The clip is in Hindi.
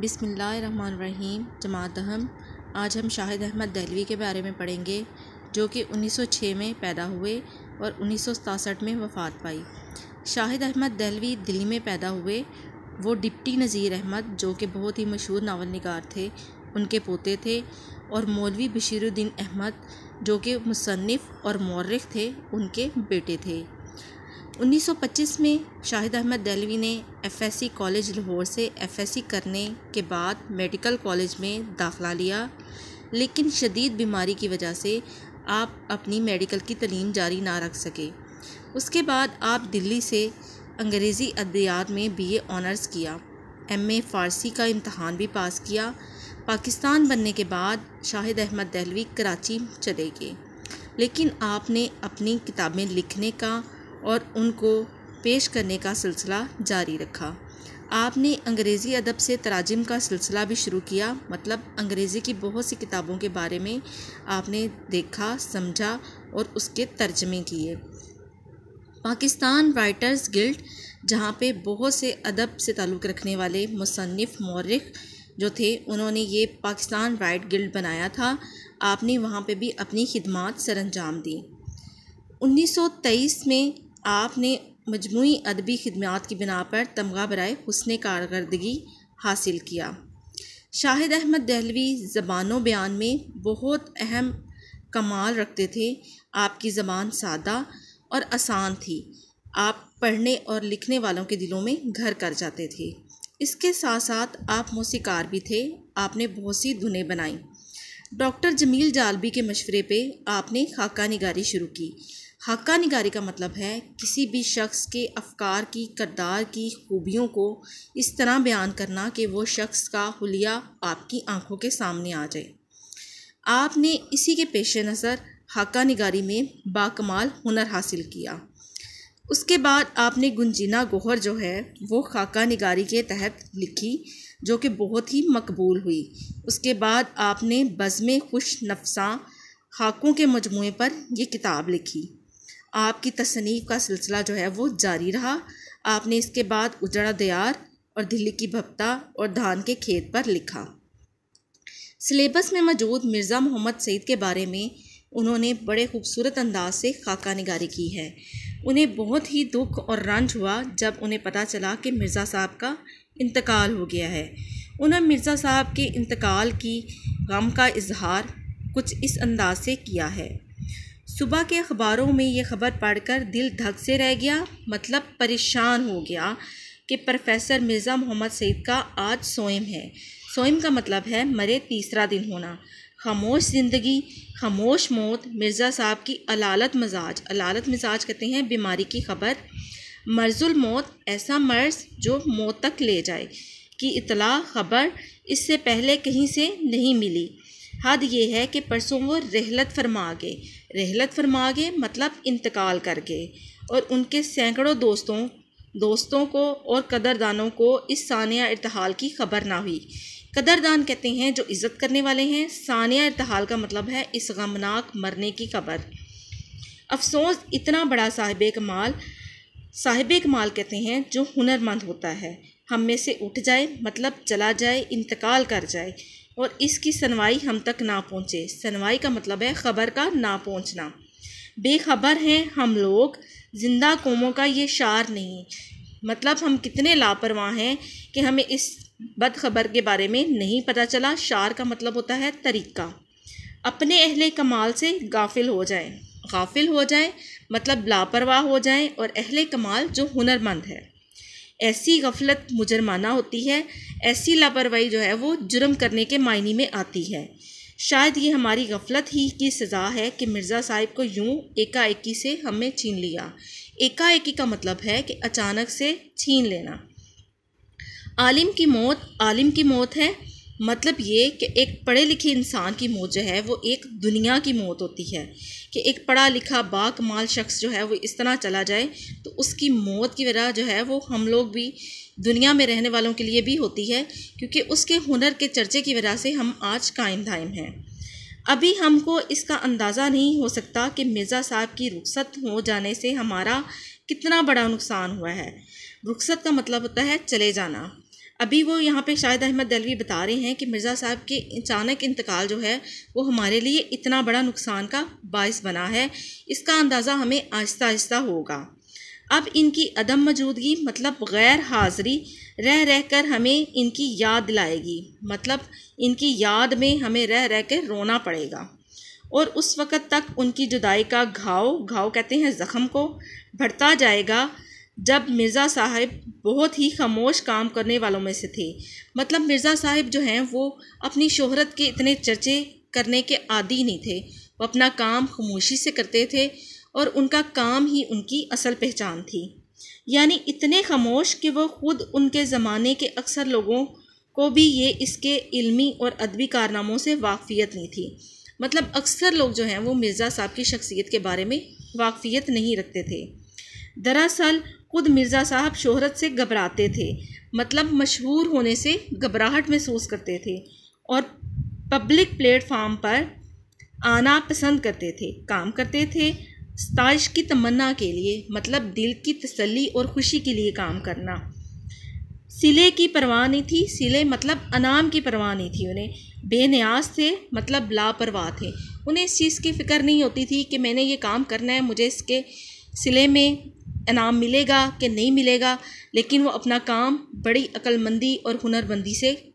बिसमीम जमात अहम आज हम शाहिद अहमद दहलवी के बारे में पढ़ेंगे जो कि 1906 में पैदा हुए और उन्नीस में वफ़ात पाई शाहिद अहमद दहलवी दिल्ली में पैदा हुए वो डिप्टी नज़ीर अहमद जो कि बहुत ही मशहूर नावल नगार थे उनके पोते थे और मौलवी बशीरुद्दीन अहमद जो कि मुसनफ़ और मौरख थे उनके बेटे थे 1925 में शाहिद अहमद दहलवी ने एफएससी कॉलेज लाहौर से एफएससी करने के बाद मेडिकल कॉलेज में दाखला लिया लेकिन शदीद बीमारी की वजह से आप अपनी मेडिकल की तलीम जारी ना रख सके उसके बाद आप दिल्ली से अंग्रेज़ी अद्वियात में बीए ऑनर्स किया एमए फ़ारसी का इम्तहान भी पास किया पाकिस्तान बनने के बाद शाहिद अहमद दहलवी कराची चले गए लेकिन आपने अपनी किताबें लिखने का और उनको पेश करने का सिलसिला जारी रखा आपने अंग्रेज़ी अदब से तराजिम का सिलसिला भी शुरू किया मतलब अंग्रेज़ी की बहुत सी किताबों के बारे में आपने देखा समझा और उसके तर्जमे किए पाकिस्तान राइटर्स गिल्ड जहाँ पे बहुत से अदब से ताल्लुक़ रखने वाले मुसनफ़ मौरख जो थे उन्होंने ये पाकिस्तान राइट गिल्ड बनाया था आपने वहाँ पे भी अपनी खिदमत सर अंजाम दी 1923 में आपने मजमू अदबी खदमात की बिना पर तमगा बरए हसन कारदगी हासिल किया शाहिद अहमद दहलवी ज़बानों बयान में बहुत अहम कमाल रखते थे आपकी ज़बान सादा और आसान थी आप पढ़ने और लिखने वालों के दिलों में घर कर जाते थे इसके साथ साथ आप मौसीकार भी थे आपने बहुत सी धुनें बनाई डॉक्टर जमील जालबी के मशवरे पे आपने खाका निगारी शुरू की हक्का निगारी का मतलब है किसी भी शख्स के अफकार की करदार की खूबियों को इस तरह बयान करना कि वो शख्स का हुलिया आपकी आंखों के सामने आ जाए आपने इसी के पेश नज़र हक्का निगारी में बाकमाल हुनर हासिल किया उसके बाद आपने गुंजीना गोहर जो है वो खाका निगारी के तहत लिखी जो कि बहुत ही मकबूल हुई उसके बाद आपने बज़म खुश नफसा खाकों के मजमू पर यह किताब लिखी आपकी तसनीफ़ का सिलसिला जो है वो जारी रहा आपने इसके बाद उजड़ा दयार और दिल्ली की भप्ता और धान के खेत पर लिखा सिलेबस में मौजूद मिर्ज़ा मोहम्मद सईद के बारे में उन्होंने बड़े खूबसूरत अंदाज से खाका निगारी की है उन्हें बहुत ही दुख और रंज हुआ जब उन्हें पता चला कि मिर्ज़ा साहब का इंतकाल हो गया है उन्होंने मिर्ज़ा साहब के इंतकाल की गम का इजहार कुछ इस अंदाज से किया है सुबह के अखबारों में ये खबर पढ़कर दिल धक से रह गया मतलब परेशान हो गया कि प्रोफेसर मिर्ज़ा मोहम्मद सईद का आज सोयम है सोयम का मतलब है मरे तीसरा दिन होना खामोश ज़िंदगी खामोश मौत मिर्ज़ा साहब की अलालत मजाज अलालत मिजाज कहते हैं बीमारी की खबर मर्जुल मौत ऐसा मर्ज जो मौत तक ले जाए कि इतला खबर इससे पहले कहीं से नहीं मिली हद ये है कि परसों वो रहलत फरमा गए रहलत फरमा गए मतलब इंतकाल कर गए और उनके सैकड़ों दोस्तों दोस्तों को और कदरदानों को इस सानिया इरतहाल की खबर ना हुई कदरदान कहते हैं जो इज़्ज़त करने वाले हैं सानिया इरतहाल का मतलब है इस गमनाक मरने की खबर अफसोस इतना बड़ा साहिब कमाल साहिब कमाल कहते हैं जो हुनरमंद होता है हम में से उठ जाए मतलब चला जाए इंतकाल कर जाए और इसकी सुनवाई हम तक ना पहुँचे सुनवाई का मतलब है ख़बर का ना पहुँचना बेखबर हैं हम लोग जिंदा कौमों का ये शार नहीं मतलब हम कितने लापरवाह हैं कि हमें इस बदखबर के बारे में नहीं पता चला शार का मतलब होता है तरीका अपने अहले कमाल से गाफिल हो जाएं गाफिल हो जाएं मतलब लापरवाह हो जाएं और अहले कमाल जो हुनरमंद है ऐसी गफलत मुजरमाना होती है ऐसी लापरवाही जो है वो जुर्म करने के मायने में आती है शायद ये हमारी गफलत ही की सज़ा है कि मिर्ज़ा साहिब को यूं एकाएकी से हमें छीन लिया एकाएकी का मतलब है कि अचानक से छीन लेना आलिम की मौत आलिम की मौत है मतलब ये कि एक पढ़े लिखे इंसान की मौत जो है वो एक दुनिया की मौत होती है कि एक पढ़ा लिखा बाकमाल शख्स जो है वो इस तरह चला जाए तो उसकी मौत की वजह जो है वो हम लोग भी दुनिया में रहने वालों के लिए भी होती है क्योंकि उसके हुनर के चर्चे की वजह से हम आज कायम दायम हैं अभी हमको इसका अंदाज़ा नहीं हो सकता कि मिर्ज़ा साहब की रुखसत हो जाने से हमारा कितना बड़ा नुकसान हुआ है रुखसत का मतलब होता है चले जाना अभी वो यहाँ पे शायद अहमद दलवी बता रहे हैं कि मिर्ज़ा साहब के अचानक इंतकाल जो है वो हमारे लिए इतना बड़ा नुकसान का बायस बना है इसका अंदाज़ा हमें आहिस्ता आहिस्ता होगा अब इनकी अदम मौजूदगी मतलब गैर हाज़री रह रह कर हमें इनकी याद दिलाएगी मतलब इनकी याद में हमें रह रह कर रोना पड़ेगा और उस वक़्त तक उनकी जुदाई का घाव घाव कहते हैं ज़ख़म को भरता जाएगा जब मिर्ज़ा साहब बहुत ही खामोश काम करने वालों में से थे मतलब मिर्ज़ा साहब जो हैं वो अपनी शोहरत के इतने चर्चे करने के आदि नहीं थे वो अपना काम खामोशी से करते थे और उनका काम ही उनकी असल पहचान थी यानी इतने खामोश कि वो ख़ुद उनके ज़माने के अक्सर लोगों को भी ये इसके इल्मी और अदबी कारनामों से वाकफ़ियत नहीं थी मतलब अक्सर लोग जो हैं वो मिर्ज़ा साहब की शख्सियत के बारे में वाकफ़ियत नहीं रखते थे दरअसल खुद मिर्ज़ा साहब शोहरत से घबराते थे मतलब मशहूर होने से घबराहट महसूस करते थे और पब्लिक प्लेटफार्म पर आना पसंद करते थे काम करते थे स्ताइश की तमन्ना के लिए मतलब दिल की तसल्ली और ख़ुशी के लिए काम करना सिले की परवाह नहीं थी सिले मतलब अनाम की परवाह नहीं थी उन्हें बेनियाज थे मतलब लापरवाह थे उन्हें इस चीज़ की फ़िक्र नहीं होती थी कि मैंने ये काम करना है मुझे इसके सिले में इनाम मिलेगा कि नहीं मिलेगा लेकिन वो अपना काम बड़ी अक्लमंदी और हुनरमंदी से